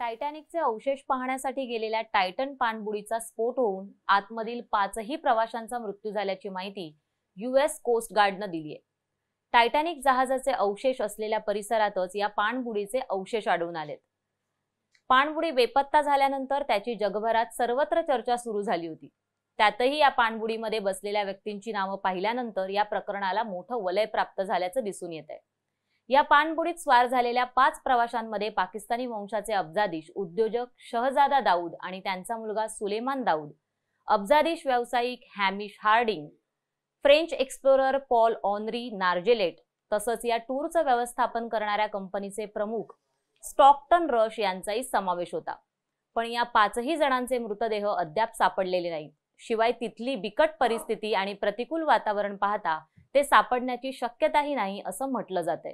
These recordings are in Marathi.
टायटॅनिकचे अवशेष पाहण्यासाठी गेलेल्या टायटन पाणबुडीचा स्फोट होऊन आतमधील पाचही प्रवाशांचा मृत्यू झाल्याची माहिती युएस कोस्ट गार्डनं दिली आहे टायटॅनिक जहाजाचे अवशेष असलेल्या परिसरातच या पाणबुडीचे अवशेष आढळून आलेत पाणबुडी बेपत्ता झाल्यानंतर त्याची जगभरात सर्वत्र चर्चा सुरू झाली होती त्यातही या पाणबुडीमध्ये बसलेल्या व्यक्तींची नावं पाहिल्यानंतर या प्रकरणाला मोठं वलय प्राप्त झाल्याचं दिसून येत आहे या पाणबुडीत स्वार झालेल्या पाच प्रवाशांमध्ये पाकिस्तानी वंशाचे अब्जाधीश उद्योजक शहजादा दाऊद आणि त्यांचा मुलगा सुलेमान दाऊद अब्जादीश व्यावसायिक Hamish Harding French explorer Paul Henri Nargeolet तसंच या टूरचं व्यवस्थापन करणाऱ्या कंपनीचे प्रमुख स्टॉकटन रश यांचाही समावेश होता पण या पाचही जणांचे मृतदेह अद्याप सापडलेले नाहीत शिवाय तिथली बिकट परिस्थिती आणि प्रतिकूल वातावरण पाहता ते सापडण्याची शक्यताही नाही असं म्हटलं जात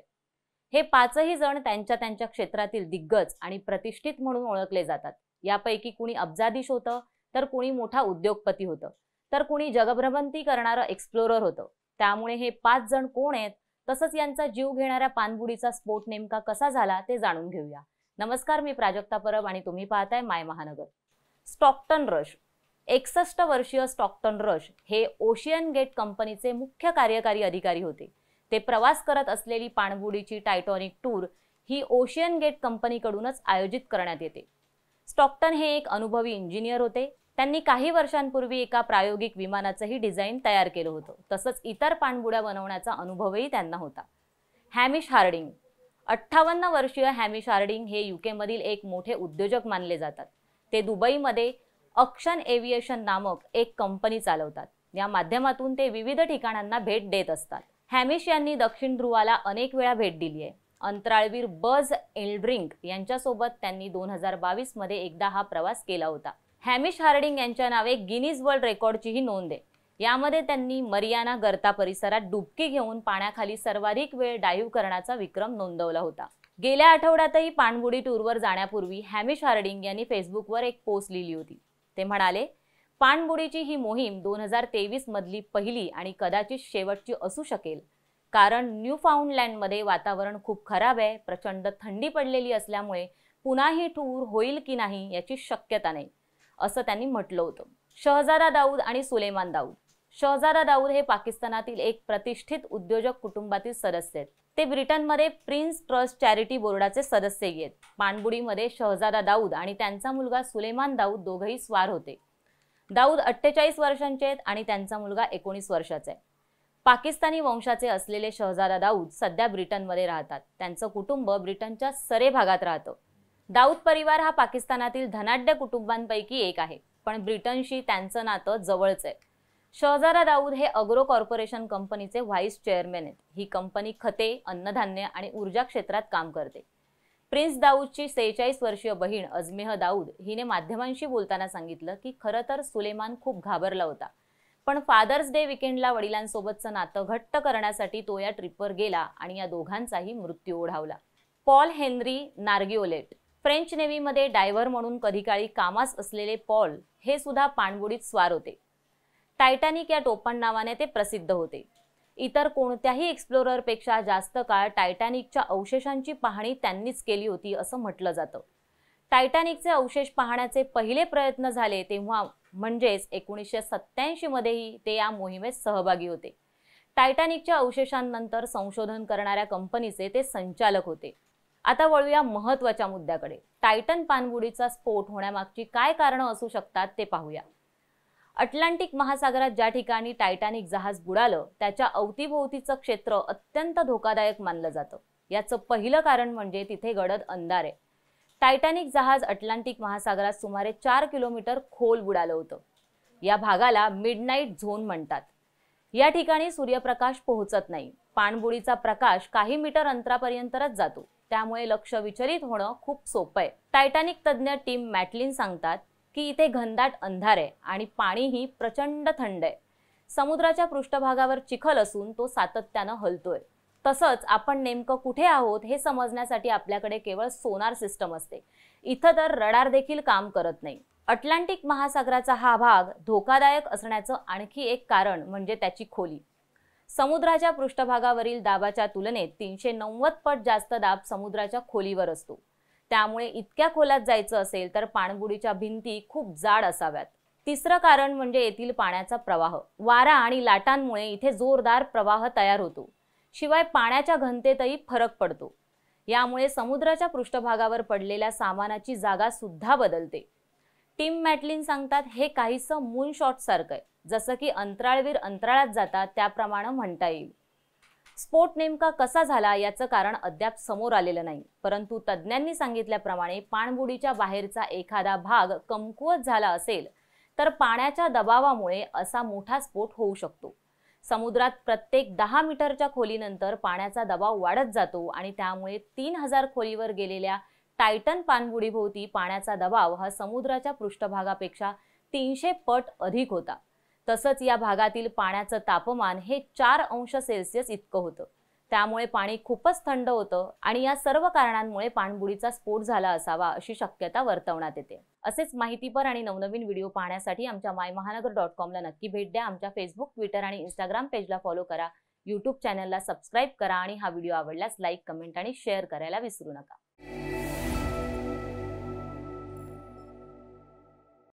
हे पाचही जण त्यांच्या त्यांच्या क्षेत्रातील दिग्गज आणि प्रतिष्ठित म्हणून ओळखले जातात यापैकी कुणी अब्जाधीश होतं तर कुणी मोठा उद्योगपती होतं तर कुणी जगभ्रमंती करणारं एक्सप्लोरर होतं त्यामुळे हे पाच जण कोण आहेत तसंच यांचा जीव घेणाऱ्या पानबुडीचा स्फोट नेमका कसा झाला ते जाणून घेऊया नमस्कार मी प्राजक्ता परब आणि तुम्ही पाहताय माय महानगर स्टॉकटन रश एकसष्ट वर्षीय स्टॉकटन रश हे ओशियन गेट कंपनीचे मुख्य कार्यकारी अधिकारी होते ते प्रवास करत असलेली पाणबुडीची टायटॉनिक टूर ही ओशियन गेट कंपनीकडूनच आयोजित करण्यात येते स्टॉक्टन हे एक अनुभवी इंजिनियर होते त्यांनी काही वर्षांपूर्वी एका प्रायोगिक विमानाचंही डिझाईन तयार केलं होतं तसंच इतर पाणबुड्या बनवण्याचा अनुभवही त्यांना होता हॅमिश हार्डिंग अठ्ठावन्न वर्षीय हॅमिश हार्डिंग हे युकेमधील एक मोठे उद्योजक मानले जातात ते दुबईमध्ये अक्षन एव्हिएशन नामक एक कंपनी चालवतात या माध्यमातून ते विविध ठिकाणांना भेट देत असतात हॅमिश यांनी दक्षिण ध्रुवाला अनेक वेळा भेट दिली आहे अंतराळवीर बज एल्ड्रिंक यांच्यासोबत त्यांनी दोन हजार बावीस मध्ये एकदा हा प्रवास केला होता हॅमिश हार्डिंग यांच्या नावे गिनीज वर्ल्ड रेकॉर्डचीही नोंद आहे यामध्ये त्यांनी मरियाना गर्ता परिसरात डुबकी घेऊन पाण्याखाली सर्वाधिक वेळ डाईव्ह करण्याचा विक्रम नोंदवला होता गेल्या आठवड्यातही पाणबुडी टूरवर जाण्यापूर्वी हॅमिश हार्डिंग यांनी फेसबुकवर एक पोस्ट लिहिली होती ते म्हणाले पाणबुडीची ही मोहीम दोन हजार तेवीस मधली पहिली आणि कदाचित शेवटची असू शकेल कारण न्यू मध्ये वातावरण खूप खराब आहे प्रचंड थंडी पडलेली असल्यामुळे पुन्हा ही टूर होईल की नाही याची शक्यता नाही असं त्यांनी म्हटलं होतं शहजादा दाऊद आणि सुलेमान दाऊद शहजादा दाऊद हे पाकिस्तानातील एक प्रतिष्ठित उद्योजक कुटुंबातील सदस्य आहेत ते ब्रिटनमध्ये प्रिन्स ट्रस्ट चॅरिटी बोर्डाचे सदस्यही आहेत पाणबुडीमध्ये शहजादा दाऊद आणि त्यांचा मुलगा सुलेमान दाऊद दोघेही स्वार होते दाऊद अठ्ठेचाळीस वर्षांचे आहेत आणि त्यांचा मुलगा एकोणीस वर्षाचा आहे पाकिस्तानी वंशाचे असलेले शहजादा दाऊद सध्या ब्रिटनमध्ये राहतात त्यांचं कुटुंब ब्रिटनच्या सरे भागात राहतं दाऊद परिवार हा पाकिस्तानातील धनाढ्य कुटुंबांपैकी एक आहे पण ब्रिटनशी त्यांचं नातं जवळच आहे शहजादा दाऊद हे अग्रो कॉर्पोरेशन कंपनीचे व्हाईस चेअरमॅन आहेत ही कंपनी खते अन्नधान्य आणि ऊर्जा क्षेत्रात काम करते प्रिन्स दाऊदची सेहेचाळीस वर्षीय बहीण अजमेह दाऊद हिने माध्यमांशी बोलताना सांगितलं की खरं तर सुलेमान खूप घाबरला होता पण फादर्स डे विकेंडला वडिलांसोबतचं नातं घट्ट करण्यासाठी तो या ट्रिपवर गेला आणि या दोघांचाही मृत्यू ओढावला पॉल हेनरी नार्गिओलेट फ्रेंच नेव्हीमध्ये डायव्हर म्हणून कधीकाळी कामास असलेले पॉल हे सुद्धा पाणबुडीत स्वार होते टायटॅनिक या टोपण नावाने ते प्रसिद्ध होते इतर कोणत्याही एक्सप्लोररपेक्षा जास्त काळ टायटॅनिकच्या अवशेषांची पाहणी त्यांनीच केली होती असं म्हटलं जातं टायटॅनिकचे अवशेष पाहण्याचे पहिले प्रयत्न झाले तेव्हा म्हणजेच एकोणीसशे सत्त्याऐंशीमध्येही ते या मोहिमेत सहभागी होते टायटॅनिकच्या अवशेषांनंतर संशोधन करणाऱ्या कंपनीचे ते संचालक होते आता वळूया महत्वाच्या मुद्द्याकडे टायटन पाणबुडीचा स्फोट होण्यामागची काय कारणं असू शकतात ते पाहूया अटलांटिक महासागरात ज्या ठिकाणी टायटॅनिक जहाज बुडालं त्याच्या अवतीभोवतीचं क्षेत्र अत्यंत धोकादायक मानलं जातं याचं पहिलं कारण म्हणजे तिथे गडद अंधार आहे टायटॅनिक जहाज अटलांटिक महासागरात सुमारे चार किलोमीटर खोल बुडालं होतं या भागाला मिडनाईट झोन म्हणतात या ठिकाणी सूर्यप्रकाश पोहोचत नाही पाणबुडीचा प्रकाश काही मीटर अंतरापर्यंतच जातो त्यामुळे लक्ष विचलित होणं खूप सोपं आहे टायटॅनिक तज्ज्ञ टीम मॅटलिन सांगतात की इथे घनदाट अंधार आहे आणि पाणीही प्रचंड थंड आहे समुद्राच्या पृष्ठभागावर चिखल असून तो सातत्यानं हलतोय तसंच आपण नेमकं कुठे आहोत हे समजण्यासाठी आपल्याकडे केवळ सोनार सिस्टम असते इथं तर रडार देखील काम करत नाही अटलांटिक महासागराचा हा भाग धोकादायक असण्याचं आणखी एक कारण म्हणजे त्याची खोली समुद्राच्या पृष्ठभागावरील दाबाच्या तुलनेत तीनशे नव्वद पट जास्त दाब समुद्राच्या खोलीवर असतो त्यामुळे इतक्या खोलात जायचं असेल तर पाणबुडीच्या भिंती खूप जाड असाव्यात तिसरं कारण म्हणजे येथील पाण्याचा प्रवाह वारा आणि लाटांमुळे इथे जोरदार प्रवाह तयार होतो शिवाय पाण्याच्या घनतेतही फरक पडतो यामुळे समुद्राच्या पृष्ठभागावर पडलेल्या सामानाची जागा सुद्धा बदलते टीम मॅटलिन सांगतात हे काहीसं मून शॉट सारखं आहे जसं की अंतराळवीर अंतराळात जातात त्याप्रमाणे म्हणता येईल स्फोट नेमका कसा झाला याचं कारण अद्याप समोर आलेलं नाही परंतु तज्ज्ञांनी सांगितल्याप्रमाणे पाणबुडीच्या बाहेरचा एखादा भाग कमकुवत झाला असेल तर पाण्याच्या दबावामुळे असा मोठा स्फोट होऊ शकतो समुद्रात प्रत्येक दहा मीटरच्या खोलीनंतर पाण्याचा दबाव वाढत जातो आणि त्यामुळे तीन हजार खोलीवर गेलेल्या टायटन पाणबुडीभोवती पाण्याचा दबाव हा समुद्राच्या पृष्ठभागापेक्षा तीनशे पट अधिक होता तसंच या भागातील पाण्याचं तापमान हे चार अंश सेल्सिअस इतकं होतं त्यामुळे पाणी खूपच थंड होतं आणि या सर्व कारणांमुळे पाणबुडीचा स्फोट झाला असावा अशी शक्यता वर्तवण्यात येते असेच माहितीपर आणि नवनवीन व्हिडिओ पाहण्यासाठी आमच्या माय महानगर डॉट कॉमला नक्की भेट द्या आमच्या फेसबुक ट्विटर आणि इंस्टाग्राम पेजला फॉलो करा यूट्यूब चॅनलला सबस्क्राईब करा आणि हा व्हिडिओ आवडल्यास लाईक कमेंट आणि शेअर करायला विसरू नका